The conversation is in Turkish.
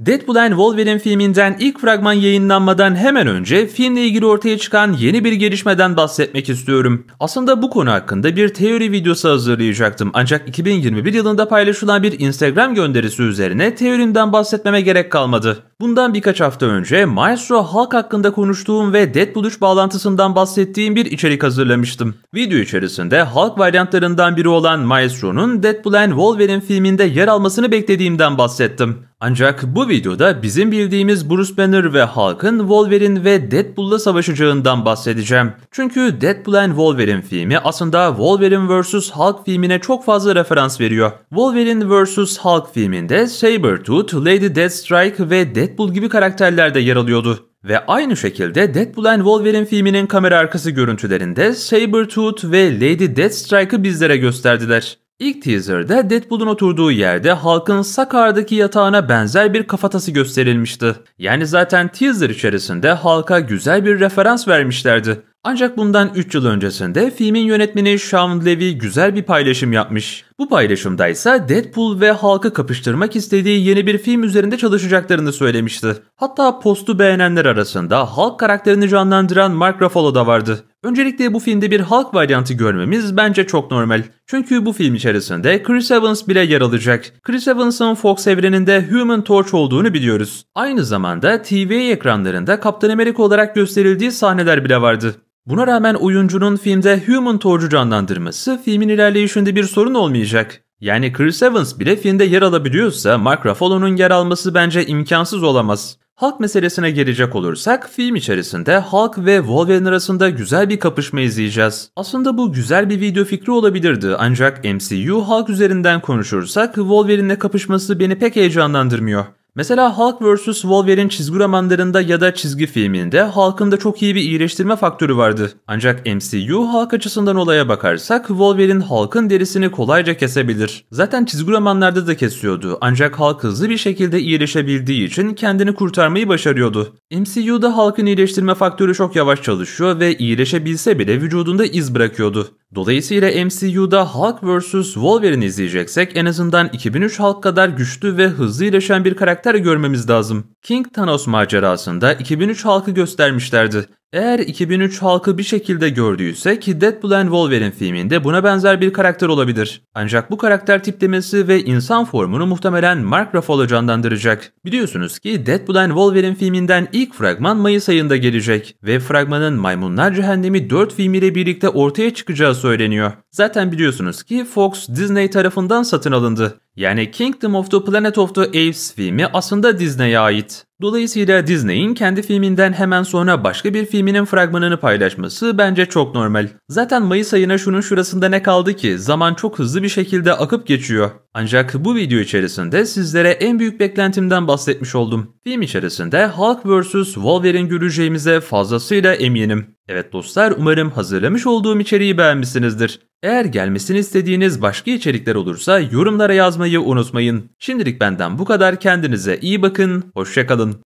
Deadpool and Wolverine filminden ilk fragman yayınlanmadan hemen önce filmle ilgili ortaya çıkan yeni bir gelişmeden bahsetmek istiyorum. Aslında bu konu hakkında bir teori videosu hazırlayacaktım ancak 2021 yılında paylaşılan bir Instagram gönderisi üzerine teorimden bahsetmeme gerek kalmadı. Bundan birkaç hafta önce Maestro halk hakkında konuştuğum ve Deadpool 3 bağlantısından bahsettiğim bir içerik hazırlamıştım. Video içerisinde halk varyantlarından biri olan Maestro'nun Deadpool and Wolverine filminde yer almasını beklediğimden bahsettim. Ancak bu videoda bizim bildiğimiz Bruce Banner ve Hulk'ın Wolverine ve Deadpool'la savaşacağından bahsedeceğim. Çünkü Deadpool and Wolverine filmi aslında Wolverine vs. Hulk filmine çok fazla referans veriyor. Wolverine vs. Hulk filminde Sabretooth, Lady Deathstrike ve Deadpool Deadpool gibi karakterler de yer alıyordu. Ve aynı şekilde Deadpool and Wolverine filminin kamera arkası görüntülerinde Sabretooth ve Lady Deathstrike'ı bizlere gösterdiler. İlk teaser'da Deadpool'un oturduğu yerde halkın Sakar'daki yatağına benzer bir kafatası gösterilmişti. Yani zaten teaser içerisinde halka güzel bir referans vermişlerdi. Ancak bundan 3 yıl öncesinde filmin yönetmeni Sean Levy güzel bir paylaşım yapmış. Bu paylaşımda ise Deadpool ve halkı kapıştırmak istediği yeni bir film üzerinde çalışacaklarını söylemişti. Hatta postu beğenenler arasında halk karakterini canlandıran Mark Ruffalo da vardı. Öncelikle bu filmde bir halk varyantı görmemiz bence çok normal. Çünkü bu film içerisinde Chris Evans bile yer alacak. Chris Evans'ın Fox evreninde Human Torch olduğunu biliyoruz. Aynı zamanda TV ekranlarında Kaptan Amerika olarak gösterildiği sahneler bile vardı. Buna rağmen oyuncunun filmde Human Torch'u canlandırması filmin ilerleyişinde bir sorun olmayacak. Yani Chris Evans bile filmde yer alabiliyorsa Mark Ruffalo'nun yer alması bence imkansız olamaz. Hulk meselesine gelecek olursak film içerisinde Hulk ve Wolverine arasında güzel bir kapışma izleyeceğiz. Aslında bu güzel bir video fikri olabilirdi ancak MCU Hulk üzerinden konuşursak Wolverine'le kapışması beni pek heyecanlandırmıyor. Mesela Hulk vs. Wolverine çizgi romanlarında ya da çizgi filminde Hulk'ın da çok iyi bir iyileştirme faktörü vardı. Ancak MCU Hulk açısından olaya bakarsak Wolverine Hulk'ın derisini kolayca kesebilir. Zaten çizgi romanlarda da kesiyordu ancak Hulk hızlı bir şekilde iyileşebildiği için kendini kurtarmayı başarıyordu. MCU'da halkın iyileştirme faktörü çok yavaş çalışıyor ve iyileşebilse bile vücudunda iz bırakıyordu. Dolayısıyla MCU'da Hulk vs. Wolverine izleyeceksek en azından 2003 Hulk kadar güçlü ve hızlı iyileşen bir karakter görmemiz lazım. King Thanos macerasında 2003 Hulk'ı göstermişlerdi. Eğer 2003 halkı bir şekilde gördüyse ki Deadpool and Wolverine filminde buna benzer bir karakter olabilir. Ancak bu karakter tiplemesi ve insan formunu muhtemelen Mark Ruffalo canlandıracak. Biliyorsunuz ki Deadpool and Wolverine filminden ilk fragman Mayıs ayında gelecek ve fragmanın Maymunlar Cehennemi 4 filmiyle birlikte ortaya çıkacağı söyleniyor. Zaten biliyorsunuz ki Fox Disney tarafından satın alındı. Yani Kingdom of the Planet of the Apes filmi aslında Disney'e ait. Dolayısıyla Disney'in kendi filminden hemen sonra başka bir filminin fragmanını paylaşması bence çok normal. Zaten Mayıs ayına şunun şurasında ne kaldı ki zaman çok hızlı bir şekilde akıp geçiyor. Ancak bu video içerisinde sizlere en büyük beklentimden bahsetmiş oldum. Film içerisinde Hulk vs. Wolverine göreceğimize fazlasıyla eminim. Evet dostlar umarım hazırlamış olduğum içeriği beğenmişsinizdir. Eğer gelmesini istediğiniz başka içerikler olursa yorumlara yazmayı unutmayın. Şimdilik benden bu kadar kendinize iyi bakın, hoşçakalın.